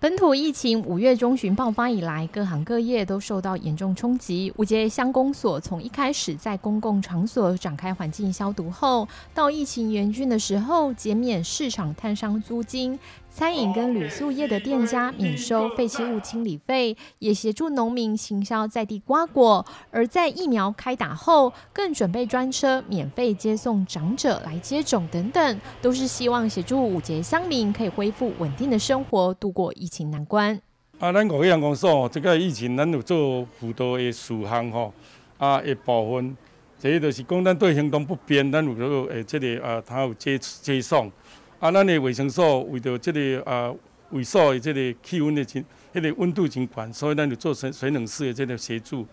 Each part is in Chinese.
本土疫情五月中旬爆发以来，各行各业都受到严重冲击。五街乡公所从一开始在公共场所展开环境消毒后，到疫情严峻的时候，减免市场摊商租金。餐饮跟旅宿业的店家免收废弃物清理费，也协助农民行销在地瓜果；而在疫苗开打后，更准备专车免费接送长者来接种等等，都是希望协助五节乡民可以恢复稳定的生活，度过疫情难关。啊，咱五结乡公所这个疫情，咱有做辅导的事项吼，啊一部分，这都是讲咱对行动不便，咱有这个诶，这里啊他有接接送。啊，咱的维生素为着这个啊，维素的这个气温的真，迄个温度真悬，所以咱就做水水冷式的这个协助。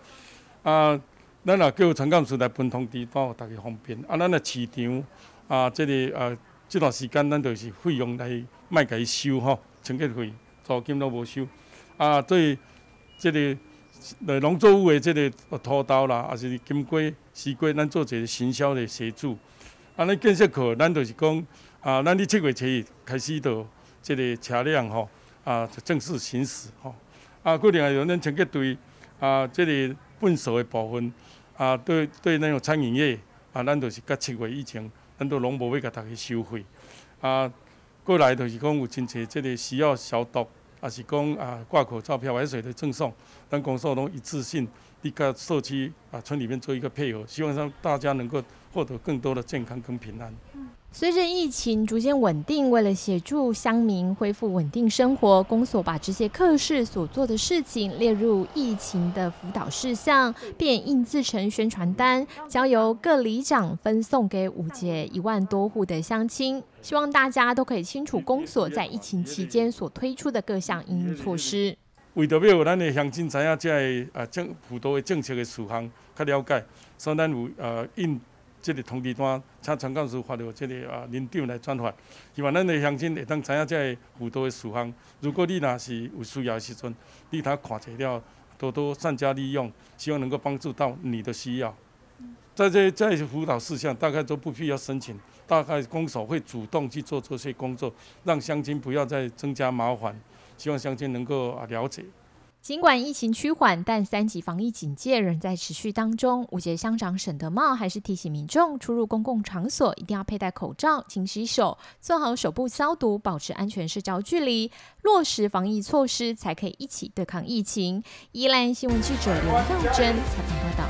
啊，咱也叫传干器来分通知到大家方便。啊，咱的市场啊，这个啊，这段时间咱就是费用来卖给收吼，清洁费、租金都无收。啊，对这个呃农作物的这个土豆啦，还是金瓜、丝瓜，咱做一个行销的协助。啊！咱建设科咱就是讲啊，咱伫七月初开始，到即个车辆吼啊，正式行驶吼啊。固定啊，有咱清洁对啊，即个粪扫的部分啊，对对那种餐饮业啊，咱就是甲七月以前，咱都拢无要甲逐家收费啊。过来就是讲有真侪即个需要消毒。啊，是讲啊，挂口罩漂白水的赠送，让广受农一次性离开社区啊，村里面做一个配合，希望让大家能够获得更多的健康跟平安。随着疫情逐渐稳定，为了协助乡民恢复稳定生活，公所把这些课室所做的事情列入疫情的辅导事项，便印制成宣传单，交由各里长分送给五届一万多户的乡亲，希望大家都可以清楚公所在疫情期间所推出的各项应用措施，为特别有咱的乡亲知样这啊政许多的政策的事项较了解，所以咱有呃印。这个通知单，请陈干事发到这里啊，领导来转发。希望咱的乡亲会当知影这个辅导的事项。如果你若是有需要时阵，你他看切掉，多多善加利用，希望能够帮助到你的需要。在这这些辅导事项，大概都不需要申请，大概公所会主动去做这些工作，让乡亲不要再增加麻烦。希望乡亲能够啊了解。尽管疫情趋缓，但三级防疫警戒仍在持续当中。五节乡长沈德茂还是提醒民众，出入公共场所一定要佩戴口罩、勤洗手、做好手部消毒、保持安全社交距离，落实防疫措施，才可以一起对抗疫情。依兰新闻记者刘耀珍采访报道。